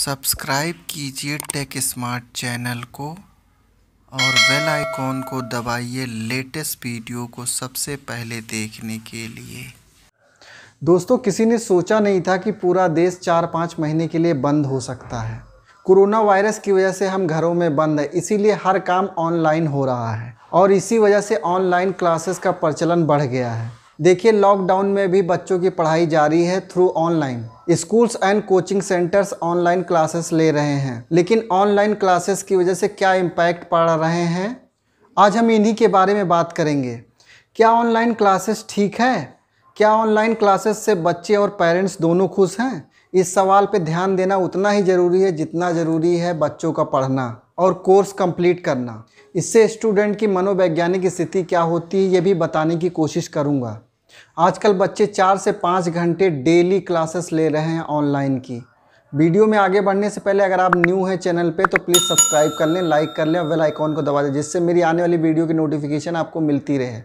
subscribe कीजिए take smart channel को और बेल आइकॉन को दबाइए लेटेस्ट वीडियो को सबसे पहले देखने के लिए दोस्तों किसी ने सोचा नहीं था कि पूरा देश चार पाँच महीने के लिए बंद हो सकता है कोरोना वायरस की वजह से हम घरों में बंद है इसीलिए हर काम ऑनलाइन हो रहा है और इसी वजह से ऑनलाइन क्लासेस का प्रचलन बढ़ गया है देखिए लॉकडाउन में भी बच्चों की पढ़ाई जारी है through online schools and coaching centres online classes ले रहे हैं लेकिन ऑनलाइन क्लासेस की वजह से क्या इम्पैक्ट पड़ रहे हैं आज हम इन्हीं के बारे में बात करेंगे क्या ऑनलाइन क्लासेस ठीक है क्या ऑनलाइन क्लासेस से बच्चे और पेरेंट्स दोनों खुश हैं इस सवाल पे ध्यान देना उतना ही ज़रूरी है जितना ज़रूरी है बच्चों का पढ़ना और कोर्स कंप्लीट करना इससे स्टूडेंट की मनोवैज्ञानिक स्थिति क्या होती है ये भी बताने की कोशिश करूँगा आजकल बच्चे चार से पाँच घंटे डेली क्लासेस ले रहे हैं ऑनलाइन की वीडियो में आगे बढ़ने से पहले अगर आप न्यू हैं चैनल पे तो प्लीज़ सब्सक्राइब कर लें लाइक कर लें और वेल आइकॉन को दबा दें जिससे मेरी आने वाली वीडियो की नोटिफिकेशन आपको मिलती रहे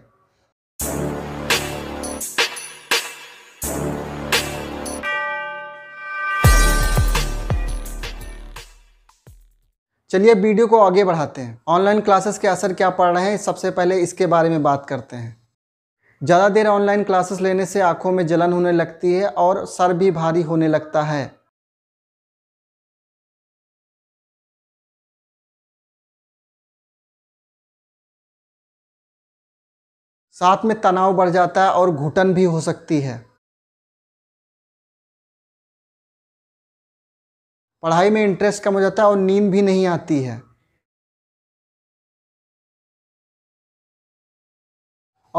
चलिए वीडियो को आगे बढ़ाते हैं ऑनलाइन क्लासेस के असर क्या पड़ रहे हैं सबसे पहले इसके बारे में बात करते हैं ज़्यादा देर ऑनलाइन क्लासेस लेने से आँखों में जलन होने लगती है और सर भी भारी होने लगता है साथ में तनाव बढ़ जाता है और घुटन भी हो सकती है पढ़ाई में इंटरेस्ट कम हो जाता है और नींद भी नहीं आती है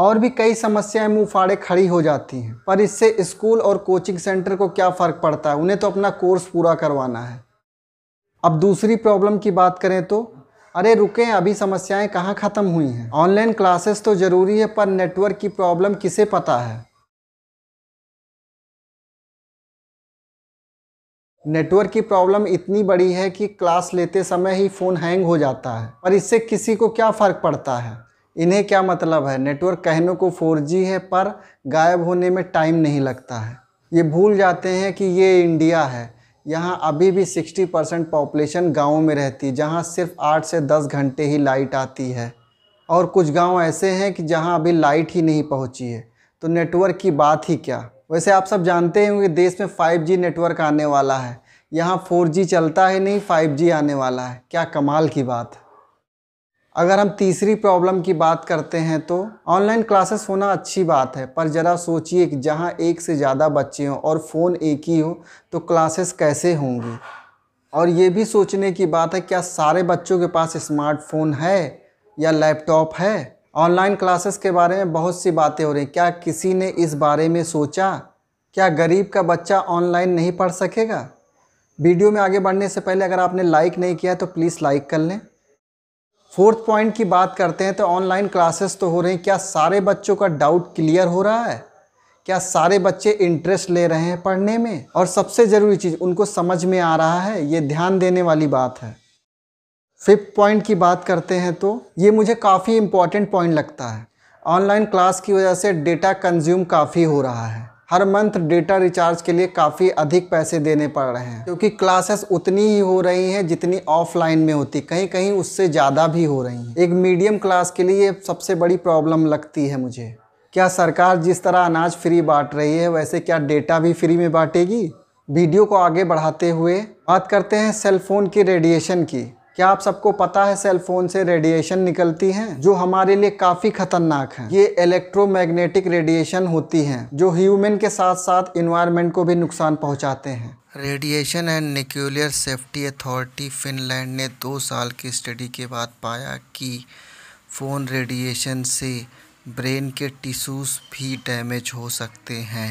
और भी कई समस्याएं मुंह फाड़े खड़ी हो जाती हैं पर इससे स्कूल और कोचिंग सेंटर को क्या फ़र्क पड़ता है उन्हें तो अपना कोर्स पूरा करवाना है अब दूसरी प्रॉब्लम की बात करें तो अरे रुकें अभी समस्याएं कहाँ ख़त्म हुई हैं ऑनलाइन क्लासेस तो ज़रूरी है पर नेटवर्क की प्रॉब्लम किसे पता है नेटवर्क की प्रॉब्लम इतनी बड़ी है कि क्लास लेते समय ही फ़ोन हैंग हो जाता है और इससे किसी को क्या फ़र्क पड़ता है इन्हें क्या मतलब है नेटवर्क कहने को फोर है पर गायब होने में टाइम नहीं लगता है ये भूल जाते हैं कि ये इंडिया है यहाँ अभी भी 60 परसेंट पॉपुलेशन गाँव में रहती है जहाँ सिर्फ आठ से दस घंटे ही लाइट आती है और कुछ गांव ऐसे हैं कि जहाँ अभी लाइट ही नहीं पहुँची है तो नेटवर्क की बात ही क्या वैसे आप सब जानते होंगे देश में 5G नेटवर्क आने वाला है यहाँ 4G चलता है नहीं 5G आने वाला है क्या कमाल की बात है अगर हम तीसरी प्रॉब्लम की बात करते हैं तो ऑनलाइन क्लासेस होना अच्छी बात है पर ज़रा सोचिए कि जहाँ एक से ज़्यादा बच्चे हों और फ़ोन एक ही हो तो क्लासेस कैसे होंगी और ये भी सोचने की बात है क्या सारे बच्चों के पास स्मार्टफोन है या लैपटॉप है ऑनलाइन क्लासेस के बारे में बहुत सी बातें हो रही क्या किसी ने इस बारे में सोचा क्या गरीब का बच्चा ऑनलाइन नहीं पढ़ सकेगा वीडियो में आगे बढ़ने से पहले अगर आपने लाइक नहीं किया तो प्लीज़ लाइक कर लें फोर्थ पॉइंट की बात करते हैं तो ऑनलाइन क्लासेस तो हो रही हैं क्या सारे बच्चों का डाउट क्लियर हो रहा है क्या सारे बच्चे इंटरेस्ट ले रहे हैं पढ़ने में और सबसे ज़रूरी चीज़ उनको समझ में आ रहा है ये ध्यान देने वाली बात है फिफ्थ पॉइंट की बात करते हैं तो ये मुझे काफ़ी इम्पॉर्टेंट पॉइंट लगता है ऑनलाइन क्लास की वजह से डेटा कंज्यूम काफ़ी हो रहा है हर मंथ डेटा रिचार्ज के लिए काफ़ी अधिक पैसे देने पड़ रहे हैं क्योंकि क्लासेस उतनी ही हो रही हैं जितनी ऑफलाइन में होती कहीं कहीं उससे ज़्यादा भी हो रही हैं एक मीडियम क्लास के लिए सबसे बड़ी प्रॉब्लम लगती है मुझे क्या सरकार जिस तरह अनाज फ्री बांट रही है वैसे क्या डेटा भी फ्री में बांटेगी वीडियो को आगे बढ़ाते हुए बात करते हैं सेलफोन की रेडिएशन की क्या आप सबको पता है सेलफोन से रेडिएशन निकलती है जो हमारे लिए काफी खतरनाक है ये इलेक्ट्रोमैग्नेटिक रेडिएशन होती है जो ह्यूमन के साथ साथ इन्वायरमेंट को भी नुकसान पहुंचाते हैं radiation and nuclear safety authority Finland ने दो साल की स्टडी के बाद पाया कि फ़ोन रेडिएशन से ब्रेन के टिश्यूज़ भी डैमेज हो सकते हैं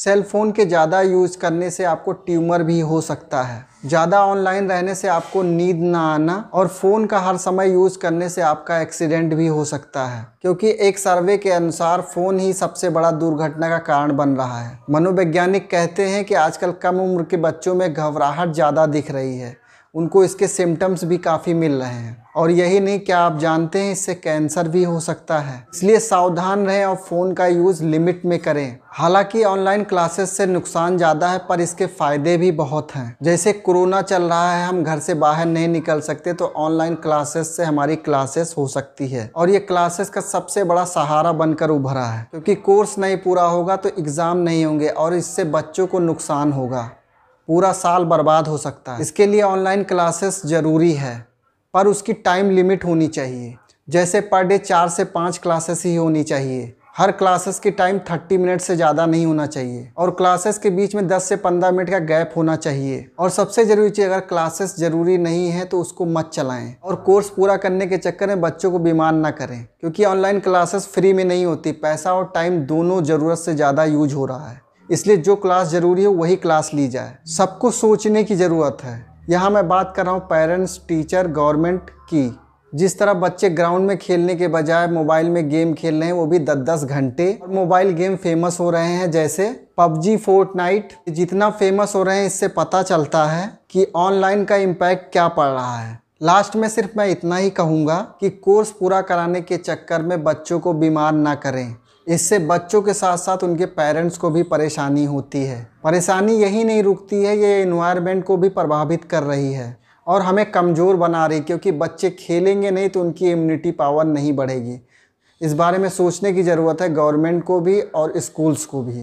सेल फ़ोन के ज़्यादा यूज़ करने से आपको ट्यूमर भी हो सकता है ज़्यादा ऑनलाइन रहने से आपको नींद ना आना और फ़ोन का हर समय यूज़ करने से आपका एक्सीडेंट भी हो सकता है क्योंकि एक सर्वे के अनुसार फ़ोन ही सबसे बड़ा दुर्घटना का कारण बन रहा है मनोवैज्ञानिक कहते हैं कि आजकल कम उम्र के बच्चों में घबराहट ज़्यादा दिख रही है उनको इसके सिम्टम्स भी काफ़ी मिल रहे हैं और यही नहीं क्या आप जानते हैं इससे कैंसर भी हो सकता है इसलिए सावधान रहें और फ़ोन का यूज़ लिमिट में करें हालांकि ऑनलाइन क्लासेस से नुकसान ज़्यादा है पर इसके फ़ायदे भी बहुत हैं जैसे कोरोना चल रहा है हम घर से बाहर नहीं निकल सकते तो ऑनलाइन क्लासेस से हमारी क्लासेस हो सकती है और ये क्लासेस का सबसे बड़ा सहारा बनकर उभरा है क्योंकि कोर्स नहीं पूरा होगा तो एग्ज़ाम नहीं होंगे और इससे बच्चों को नुकसान होगा पूरा साल बर्बाद हो सकता है इसके लिए ऑनलाइन क्लासेस ज़रूरी है पर उसकी टाइम लिमिट होनी चाहिए जैसे पर डे चार से पाँच क्लासेस ही होनी चाहिए हर क्लासेस की टाइम 30 मिनट से ज़्यादा नहीं होना चाहिए और क्लासेस के बीच में 10 से 15 मिनट का गैप होना चाहिए और सबसे ज़रूरी चीज़ अगर क्लासेस ज़रूरी नहीं है तो उसको मत चलाएं और कोर्स पूरा करने के चक्कर में बच्चों को बीमार ना करें क्योंकि ऑनलाइन क्लासेस फ्री में नहीं होती पैसा और टाइम दोनों ज़रूरत से ज़्यादा यूज हो रहा है इसलिए जो क्लास ज़रूरी हो वही क्लास ली जाए सबको सोचने की ज़रूरत है यहाँ मैं बात कर रहा हूँ पेरेंट्स टीचर गवर्नमेंट की जिस तरह बच्चे ग्राउंड में खेलने के बजाय मोबाइल में गेम खेल रहे हैं वो भी दस दस घंटे और मोबाइल गेम फेमस हो रहे हैं जैसे पबजी फोर्टनाइट जितना फेमस हो रहे हैं इससे पता चलता है कि ऑनलाइन का इम्पैक्ट क्या पड़ रहा है लास्ट में सिर्फ मैं इतना ही कहूँगा कि कोर्स पूरा कराने के चक्कर में बच्चों को बीमार ना करें इससे बच्चों के साथ साथ उनके पेरेंट्स को भी परेशानी होती है परेशानी यही नहीं रुकती है ये इन्वायरमेंट को भी प्रभावित कर रही है और हमें कमज़ोर बना रही क्योंकि बच्चे खेलेंगे नहीं तो उनकी इम्यूनिटी पावर नहीं बढ़ेगी इस बारे में सोचने की ज़रूरत है गवर्नमेंट को भी और स्कूल्स को भी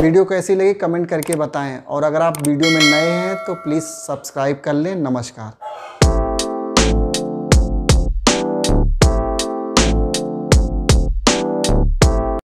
वीडियो कैसी लगी कमेंट करके बताएं और अगर आप वीडियो में नए हैं तो प्लीज़ सब्सक्राइब कर लें नमस्कार